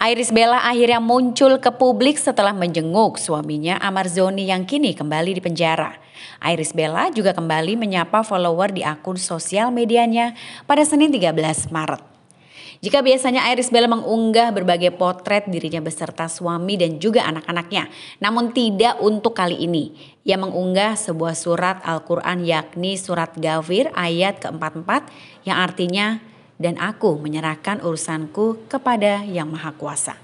Iris Bella akhirnya muncul ke publik setelah menjenguk suaminya Amar Zoni yang kini kembali di penjara. Iris Bella juga kembali menyapa follower di akun sosial medianya pada Senin 13 Maret. Jika biasanya Iris Bella mengunggah berbagai potret dirinya beserta suami dan juga anak-anaknya, namun tidak untuk kali ini. Ia mengunggah sebuah surat Al-Quran yakni surat Gafir ayat keempat empat yang artinya dan aku menyerahkan urusanku kepada Yang Maha Kuasa.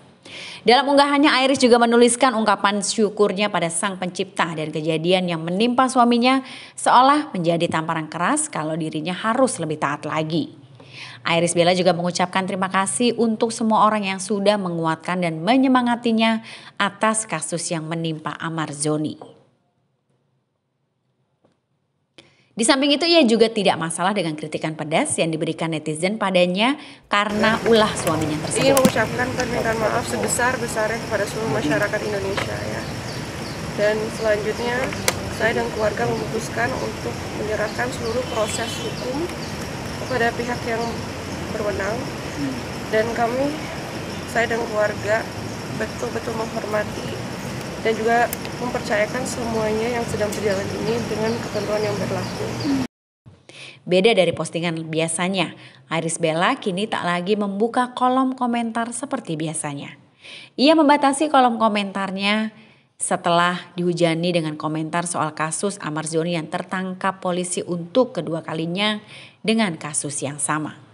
Dalam unggahannya Iris juga menuliskan ungkapan syukurnya pada Sang Pencipta dan kejadian yang menimpa suaminya seolah menjadi tamparan keras kalau dirinya harus lebih taat lagi. Iris Bella juga mengucapkan terima kasih untuk semua orang yang sudah menguatkan dan menyemangatinya atas kasus yang menimpa Amar Zoni. Di samping itu ia juga tidak masalah dengan kritikan pedas yang diberikan netizen padanya karena ulah suaminya tersebut. Ingin mengucapkan permintaan maaf sebesar-besarnya kepada seluruh masyarakat Indonesia ya. Dan selanjutnya saya dan keluarga memutuskan untuk menyerahkan seluruh proses hukum kepada pihak yang berwenang dan kami saya dan keluarga betul-betul menghormati dan juga mempercayakan semuanya yang sedang berjalan ini dengan ketentuan yang berlaku. Beda dari postingan biasanya, Iris Bella kini tak lagi membuka kolom komentar seperti biasanya. Ia membatasi kolom komentarnya setelah dihujani dengan komentar soal kasus Amar Zoni yang tertangkap polisi untuk kedua kalinya dengan kasus yang sama.